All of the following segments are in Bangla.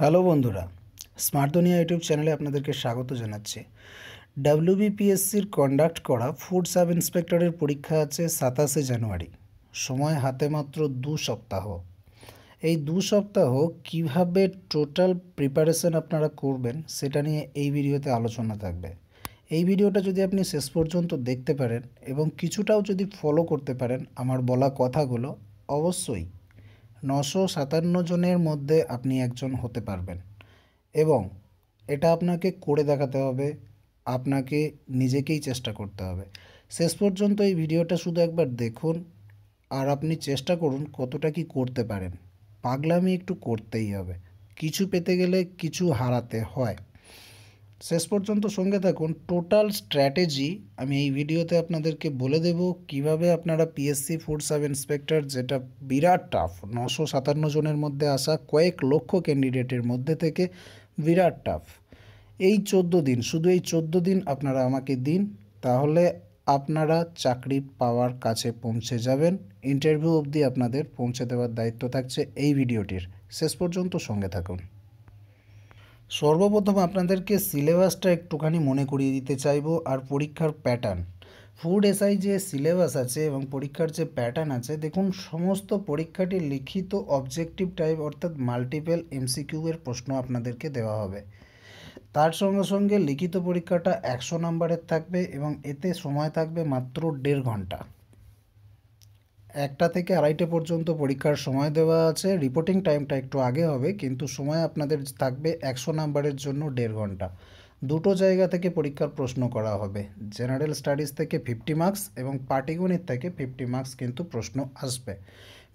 হ্যালো বন্ধুরা স্মার্টদুনিয়া ইউটিউব চ্যানেলে আপনাদেরকে স্বাগত জানাচ্ছি ডাব্লিউবিপিএসসির কন্ডাক্ট করা ফুড সাব ইন্সপেক্টরের পরীক্ষা আছে সাতাশে জানুয়ারি সময় হাতে মাত্র দু সপ্তাহ এই দু সপ্তাহ কিভাবে টোটাল প্রিপারেশন আপনারা করবেন সেটা নিয়ে এই ভিডিওতে আলোচনা থাকবে এই ভিডিওটা যদি আপনি শেষ পর্যন্ত দেখতে পারেন এবং কিছুটাও যদি ফলো করতে পারেন আমার বলা কথাগুলো অবশ্যই নশো সাতান্ন জনের মধ্যে আপনি একজন হতে পারবেন এবং এটা আপনাকে করে দেখাতে হবে আপনাকে নিজেকেই চেষ্টা করতে হবে শেষ পর্যন্ত এই ভিডিওটা শুধু একবার দেখুন আর আপনি চেষ্টা করুন কতটা কি করতে পারেন পাগলামি একটু করতেই হবে কিছু পেতে গেলে কিছু হারাতে হয় শেষ পর্যন্ত সঙ্গে থাকুন টোটাল স্ট্র্যাটেজি আমি এই ভিডিওতে আপনাদেরকে বলে দেব কিভাবে আপনারা পিএসসি ফুড সাব ইন্সপেক্টর যেটা বিরাট টাফ নশো সাতান্ন জনের মধ্যে আসা কয়েক লক্ষ ক্যান্ডিডেটের মধ্যে থেকে বিরাট টাফ এই চোদ্দো দিন শুধু এই চোদ্দো দিন আপনারা আমাকে দিন তাহলে আপনারা চাকরি পাওয়ার কাছে পৌঁছে যাবেন ইন্টারভিউ অবধি আপনাদের পৌঁছে দেওয়ার দায়িত্ব থাকছে এই ভিডিওটির শেষ পর্যন্ত সঙ্গে থাকুন সর্বপ্রথম আপনাদেরকে সিলেবাসটা একটুখানি মনে করিয়ে দিতে চাইবো আর পরীক্ষার প্যাটার্ন ফুড এসআই যে সিলেবাস আছে এবং পরীক্ষার যে প্যাটার্ন আছে দেখুন সমস্ত পরীক্ষাটি লিখিত অবজেক্টিভ টাইপ অর্থাৎ মাল্টিপেল এমসিকিউ এর প্রশ্ন আপনাদেরকে দেওয়া হবে তার সঙ্গে সঙ্গে লিখিত পরীক্ষাটা একশো নম্বরের থাকবে এবং এতে সময় থাকবে মাত্র দেড় ঘন্টা একটা থেকে আড়াইটে পর্যন্ত পরীক্ষার সময় দেওয়া আছে রিপোর্টিং টাইমটা একটু আগে হবে কিন্তু সময় আপনাদের থাকবে একশো নাম্বারের জন্য দেড় ঘন্টা দুটো জায়গা থেকে পরীক্ষার প্রশ্ন করা হবে জেনারেল স্টাডিজ থেকে ফিফটি মার্কস এবং পাটিগণিত থেকে ফিফটি মার্কস কিন্তু প্রশ্ন আসবে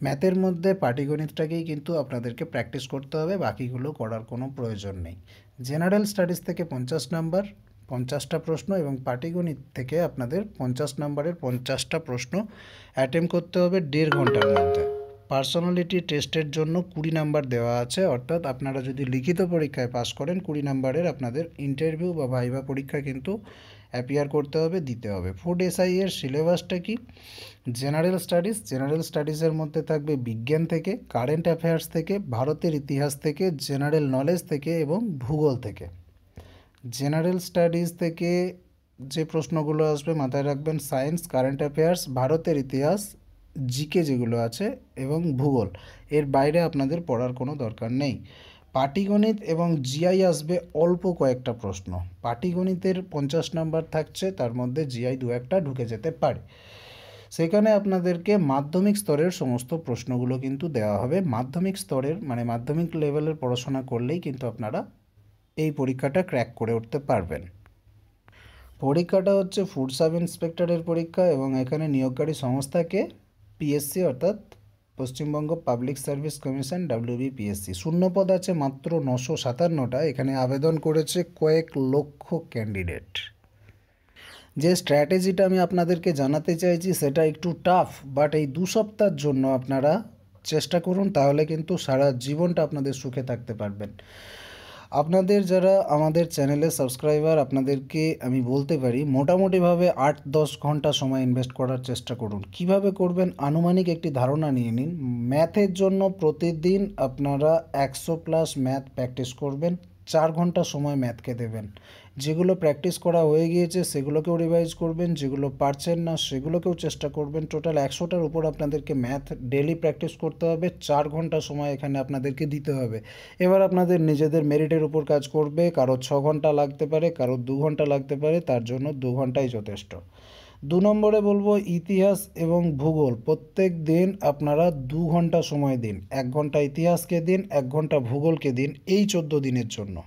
ম্যাথের মধ্যে পাটিগণিতটাকেই কিন্তু আপনাদেরকে প্র্যাকটিস করতে হবে বাকিগুলো করার কোনো প্রয়োজন নেই জেনারেল স্টাডিজ থেকে পঞ্চাশ নাম্বার পঞ্চাশটা প্রশ্ন এবং পাটিগণিত থেকে আপনাদের পঞ্চাশ নম্বরের পঞ্চাশটা প্রশ্ন অ্যাটেম্প করতে হবে দেড় ঘন্টার মধ্যে পার্সোনালিটি টেস্টের জন্য কুড়ি নাম্বার দেওয়া আছে অর্থাৎ আপনারা যদি লিখিত পরীক্ষায় পাস করেন কুড়ি নাম্বারের আপনাদের ইন্টারভিউ বা ভাইভা পরীক্ষা কিন্তু অ্যাপিয়ার করতে হবে দিতে হবে ফুড এসআই এর সিলেবাসটা কি জেনারেল স্টাডিজ জেনারেল স্টাডিজের মধ্যে থাকবে বিজ্ঞান থেকে কারেন্ট অ্যাফেয়ার্স থেকে ভারতের ইতিহাস থেকে জেনারেল নলেজ থেকে এবং ভূগোল থেকে জেনারেল স্টাডিজ থেকে যে প্রশ্নগুলো আসবে মাথায় রাখবেন সায়েন্স কারেন্ট অ্যাফেয়ার্স ভারতের ইতিহাস জিকে যেগুলো আছে এবং ভূগোল এর বাইরে আপনাদের পড়ার কোনো দরকার নেই পাটিগণিত এবং জিআই আসবে অল্প কয়েকটা প্রশ্ন পাটিগণিতের পঞ্চাশ নাম্বার থাকছে তার মধ্যে জিআই দু একটা ঢুকে যেতে পারে সেখানে আপনাদেরকে মাধ্যমিক স্তরের সমস্ত প্রশ্নগুলো কিন্তু দেওয়া হবে মাধ্যমিক স্তরের মানে মাধ্যমিক লেভেলের পড়াশোনা করলেই কিন্তু আপনারা এই পরীক্ষাটা ক্র্যাক করে উঠতে পারবেন পরীক্ষাটা হচ্ছে ফুড সাব ইন্সপেক্টরের পরীক্ষা এবং এখানে নিয়োগকারী সংস্থাকে পিএসসি অর্থাৎ Paschimbanga public service commission WBPSC শূন্যপদ আছে মাত্র নশো সাতান্নটা এখানে আবেদন করেছে কয়েক লক্ষ ক্যান্ডিডেট যে স্ট্র্যাটেজিটা আমি আপনাদেরকে জানাতে চাইছি সেটা একটু টাফ বাট এই দু সপ্তাহের জন্য আপনারা চেষ্টা করুন তাহলে কিন্তু সারা জীবনটা আপনাদের সুখে থাকতে পারবেন আপনাদের যারা আমাদের চ্যানেলে সাবস্ক্রাইবার আপনাদেরকে আমি বলতে পারি মোটামুটিভাবে আট দশ ঘন্টা সময় ইনভেস্ট করার চেষ্টা করুন কিভাবে করবেন আনুমানিক একটি ধারণা নিয়ে নিন ম্যাথের জন্য প্রতিদিন আপনারা একশো প্লাস ম্যাথ প্র্যাকটিস করবেন চার ঘন্টা সময় ম্যাথকে দেবেন যেগুলো প্র্যাকটিস করা হয়ে গিয়েছে সেগুলোকেও রিভাইজ করবেন যেগুলো পারছেন না সেগুলোকেও চেষ্টা করবেন টোটাল একশোটার উপর আপনাদেরকে ম্যাথ ডেলি প্র্যাকটিস করতে হবে চার ঘন্টা সময় এখানে আপনাদেরকে দিতে হবে এবার আপনাদের নিজেদের মেরিটের উপর কাজ করবে কারো ছ ঘন্টা লাগতে পারে কারো দু ঘন্টা লাগতে পারে তার জন্য দু ঘন্টাই যথেষ্ট দু নম্বরে বলবো ইতিহাস এবং ভূগোল প্রত্যেক দিন আপনারা দু ঘন্টা সময় দিন এক ঘন্টা ইতিহাসকে দিন এক ঘন্টা ভূগোলকে দিন এই চোদ্দো দিনের জন্য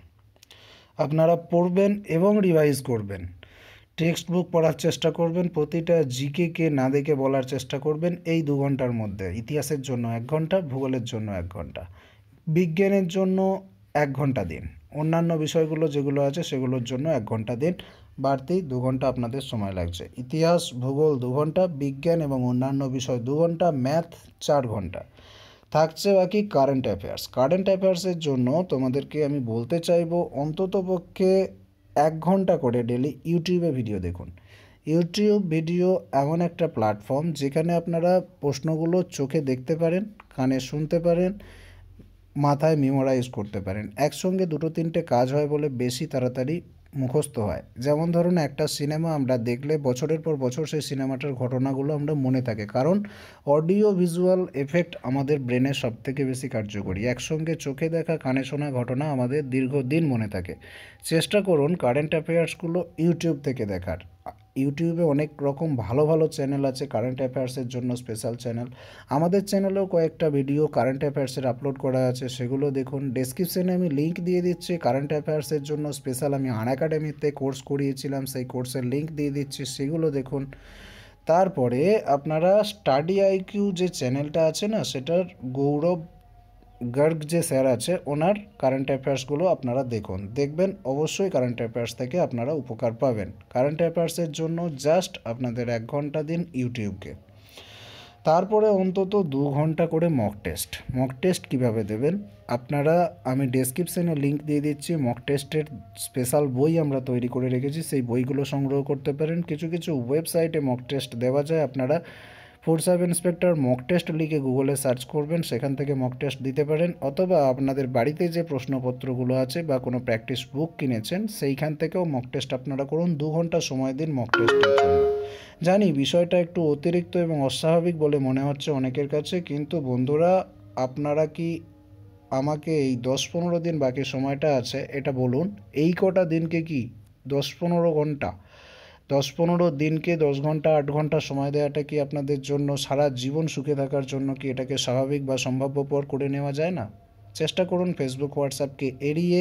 আপনারা পড়বেন এবং রিভাইজ করবেন টেক্সট বুক পড়ার চেষ্টা করবেন প্রতিটা জিকে কে না দেখে বলার চেষ্টা করবেন এই দু ঘন্টার মধ্যে ইতিহাসের জন্য এক ঘন্টা ভূগোলের জন্য এক ঘন্টা বিজ্ঞানের জন্য এক ঘন্টা দিন অন্যান্য বিষয়গুলো যেগুলো আছে সেগুলোর জন্য এক ঘন্টা দিন বাড়তি দু ঘন্টা আপনাদের সময় লাগছে ইতিহাস ভূগোল দু ঘন্টা বিজ্ঞান এবং অন্যান্য বিষয় দু ঘন্টা ম্যাথ চার ঘন্টা থাকছে বাকি কারেন্ট অ্যাফেয়ার্স কারেন্ট অ্যাফেয়ার্সের জন্য তোমাদেরকে আমি বলতে চাইবো অন্তত পক্ষে এক ঘন্টা করে ডেলি ইউটিউবে ভিডিও দেখুন ইউটিউব ভিডিও এমন একটা প্ল্যাটফর্ম যেখানে আপনারা প্রশ্নগুলো চোখে দেখতে পারেন কানে শুনতে পারেন মাথায় মেমোরাইজ করতে পারেন একসঙ্গে দুটো তিনটে কাজ হয় বলে বেশি তাড়াতাড়ি মুখস্থ হয় যেমন ধরুন একটা সিনেমা আমরা দেখলে বছরের পর বছর সেই সিনেমাটার ঘটনাগুলো আমরা মনে থাকে কারণ অডিও ভিজুয়াল এফেক্ট আমাদের ব্রেনে সবথেকে বেশি কার্যকরী একসঙ্গে চোখে দেখা কানে শোনা ঘটনা আমাদের দীর্ঘদিন মনে থাকে চেষ্টা করুন কারেন্ট অ্যাফেয়ার্সগুলো ইউটিউব থেকে দেখার ইউটিউবে অনেক রকম ভালো ভালো চ্যানেল আছে কারেন্ট অ্যাফেয়ার্সের জন্য স্পেশাল চ্যানেল আমাদের চ্যানেলেও কয়েকটা ভিডিও কারেন্ট অ্যাফেয়ার্সের আপলোড করা আছে সেগুলো দেখুন ডিসক্রিপশানে আমি লিঙ্ক দিয়ে দিচ্ছি কারেন্ট অ্যাফেয়ার্সের জন্য স্পেশাল আমি আন একাডেমিতে কোর্স করিয়েছিলাম সেই কোর্সের লিঙ্ক দিয়ে দিচ্ছি সেগুলো দেখুন তারপরে আপনারা স্টাডি আইকিউ যে চ্যানেলটা আছে না সেটার গৌরব গার্গ যে স্যার আছে ওনার কারেন্ট অ্যাফেয়ার্সগুলো আপনারা দেখুন দেখবেন অবশ্যই কারেন্ট অ্যাফেয়ার্স থেকে আপনারা উপকার পাবেন কারেন্ট অ্যাফেয়ার্সের জন্য জাস্ট আপনাদের এক ঘন্টা দিন ইউটিউবকে তারপরে অন্তত দু ঘন্টা করে মক টেস্ট মক টেস্ট কিভাবে দেবেন আপনারা আমি ডেসক্রিপশানে লিঙ্ক দিয়ে দিচ্ছি মক টেস্টের স্পেশাল বই আমরা তৈরি করে রেখেছি সেই বইগুলো সংগ্রহ করতে পারেন কিছু কিছু ওয়েবসাইটে মক টেস্ট দেওয়া যায় আপনারা food sub inspector mock test লিখে গুগলে সার্চ করবেন সেখান থেকে মক টেস্ট দিতে পারেন অথবা আপনাদের বাড়িতে যে প্রশ্নপত্রগুলো আছে বা কোনো প্র্যাকটিস বুক কিনেছেন সেইখান থেকেও মক টেস্ট আপনারা করুন দু ঘন্টা সময় দিন মক টেস্টের জন্য জানি বিষয়টা একটু অতিরিক্ত এবং অস্বাভাবিক বলে মনে হচ্ছে অনেকের কাছে কিন্তু বন্ধুরা আপনারা কি আমাকে এই দশ পনেরো দিন বাকি সময়টা আছে এটা বলুন এই কটা দিনকে কি দশ পনেরো ঘন্টা দশ পনেরো দিনকে দশ ঘন্টা আট ঘন্টা সময় দেওয়াটা কি আপনাদের জন্য সারা জীবন সুখে থাকার জন্য কি এটাকে স্বাভাবিক বা সম্ভাব্যপর করে নেওয়া যায় না চেষ্টা করুন ফেসবুক হোয়াটসঅ্যাপকে এড়িয়ে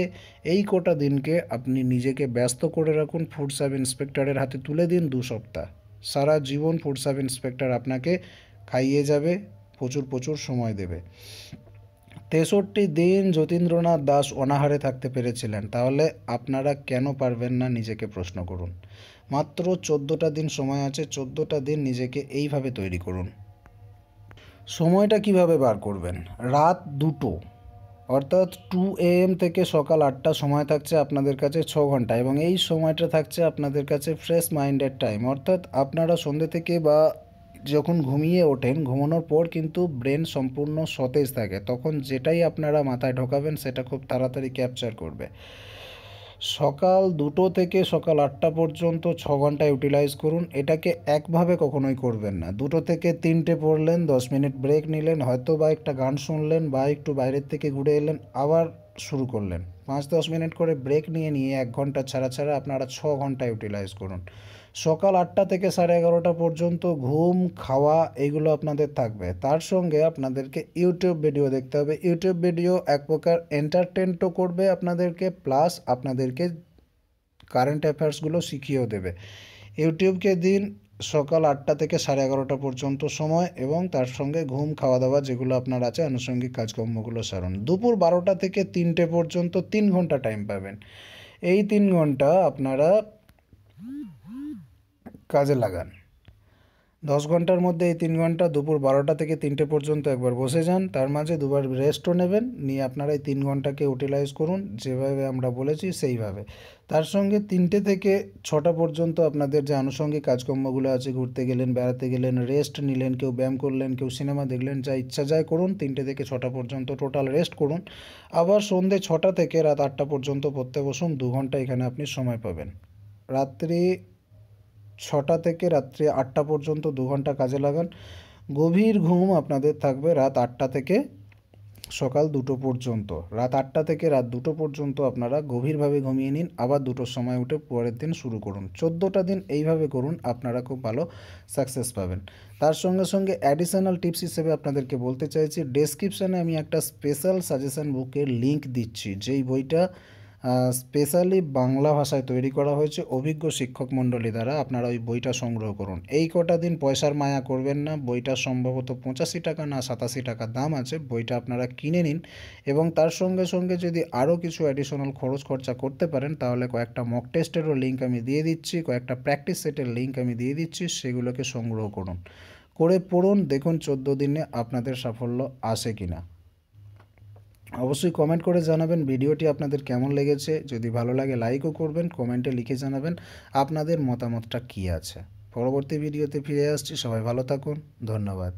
এই কোটা দিনকে আপনি নিজেকে ব্যস্ত করে রাখুন ফুড সাব ইন্সপেক্টরের হাতে তুলে দিন দু সপ্তাহ সারা জীবন ফুড সাব ইন্সপেক্টর আপনাকে খাইয়ে যাবে প্রচুর প্রচুর সময় দেবে তেষট্টি দিন যতীন্দ্রনাথ দাস অনাহারে থাকতে পেরেছিলেন তাহলে আপনারা কেন পারবেন না নিজেকে প্রশ্ন করুন মাত্র চোদ্দোটা দিন সময় আছে চোদ্দোটা দিন নিজেকে এইভাবে তৈরি করুন সময়টা কিভাবে বার করবেন রাত দুটো অর্থাৎ টু এএম থেকে সকাল আটটা সময় থাকছে আপনাদের কাছে ছ ঘন্টা এবং এই সময়টা থাকছে আপনাদের কাছে ফ্রেশ মাইন্ডের টাইম অর্থাৎ আপনারা সন্ধ্যে থেকে বা যখন ঘুমিয়ে ওঠেন ঘুমানোর পর কিন্তু ব্রেন সম্পূর্ণ সতেজ থাকে তখন যেটাই আপনারা মাথায় ঢোকাবেন সেটা খুব তাড়াতাড়ি ক্যাপচার করবে সকাল দুটো থেকে সকাল আটটা পর্যন্ত ছ ঘন্টা ইউটিলাইজ করুন এটাকে একভাবে কখনোই করবেন না দুটো থেকে তিনটে পড়লেন দশ মিনিট ব্রেক নিলেন হয়তো বা একটা গান শুনলেন বা একটু বাইরের থেকে ঘুরে এলেন আবার শুরু করলেন পাঁচ দশ মিনিট করে ব্রেক নিয়ে নিয়ে এক ঘন্টা ছাড়া ছাড়া আপনারা ছ ঘন্টা ইউটিলাইজ করুন সকাল আটটা থেকে সাড়ে এগারোটা পর্যন্ত ঘুম খাওয়া এগুলো আপনাদের থাকবে তার সঙ্গে আপনাদেরকে ইউটিউব ভিডিও দেখতে হবে ইউটিউব ভিডিও এক প্রকার এন্টারটেনও করবে আপনাদেরকে প্লাস আপনাদেরকে কারেন্ট অ্যাফেয়ার্সগুলো শিখিয়েও দেবে ইউটিউবকে দিন সকাল আটটা থেকে সাড়ে এগারোটা পর্যন্ত সময় এবং তার সঙ্গে ঘুম খাওয়া দাওয়া যেগুলো আপনার আছে আনুষঙ্গিক কাজকর্মগুলো সারণ দুপুর বারোটা থেকে তিনটে পর্যন্ত তিন ঘন্টা টাইম পাবেন এই তিন ঘন্টা আপনারা কাজে লাগান দশ ঘন্টার মধ্যে এই তিন ঘন্টা দুপুর বারোটা থেকে তিনটে পর্যন্ত একবার বসে যান তার মাঝে দুবার রেস্টও নেবেন নিয়ে আপনারা এই তিন ঘন্টাকে ইউটিলাইজ করুন যেভাবে আমরা বলেছি সেইভাবে তার সঙ্গে তিনটে থেকে ছটা পর্যন্ত আপনাদের যে আনুষঙ্গিক কাজকর্মগুলো আছে ঘুরতে গেলেন বেড়াতে গেলেন রেস্ট নিলেন কেউ ব্যায়াম করলেন কেউ সিনেমা দেখলেন যা ইচ্ছা যায় করুন তিনটে থেকে ছটা পর্যন্ত টোটাল রেস্ট করুন আবার সন্ধে ছটা থেকে রাত আটটা পর্যন্ত পড়তে বসুন দু ঘন্টা এখানে আপনি সময় পাবেন রাত্রি ছটা থেকে রাত্রি আটটা পর্যন্ত দু ঘন্টা কাজে লাগান গভীর ঘুম আপনাদের থাকবে রাত আটটা থেকে সকাল দুটো পর্যন্ত রাত আটটা থেকে রাত দুটো পর্যন্ত আপনারা গভীরভাবে ঘুমিয়ে নিন আবার দুটোর সময় উঠে পরের দিন শুরু করুন চোদ্দোটা দিন এইভাবে করুন আপনারা খুব ভালো সাকসেস পাবেন তার সঙ্গে সঙ্গে অ্যাডিশনাল টিপস হিসেবে আপনাদেরকে বলতে চাইছি ডেসক্রিপশানে আমি একটা স্পেশাল সাজেশান বুকের লিংক দিচ্ছি যেই বইটা স্পেশালি বাংলা ভাষায় তৈরি করা হয়েছে অভিজ্ঞ শিক্ষক মণ্ডলী দ্বারা আপনারা ওই বইটা সংগ্রহ করুন এই কটা দিন পয়সার মায়া করবেন না বইটা সম্ভবত পঁচাশি টাকা না সাতাশি টাকা দাম আছে বইটা আপনারা কিনে নিন এবং তার সঙ্গে সঙ্গে যদি আরও কিছু অ্যাডিশনাল খরচ খরচা করতে পারেন তাহলে কয়েকটা মক টেস্টেরও লিঙ্ক আমি দিয়ে দিচ্ছি কয়েকটা প্র্যাকটিস সেটের লিঙ্ক আমি দিয়ে দিচ্ছি সেগুলোকে সংগ্রহ করুন করে পড়ুন দেখুন চোদ্দো দিনে আপনাদের সাফল্য আসে কিনা অবশ্যই কমেন্ট করে জানাবেন ভিডিওটি আপনাদের কেমন লেগেছে যদি ভালো লাগে লাইকও করবেন কমেন্টে লিখে জানাবেন আপনাদের মতামতটা কী আছে পরবর্তী ভিডিওতে ফিরে আসছি সবাই ভালো থাকুন ধন্যবাদ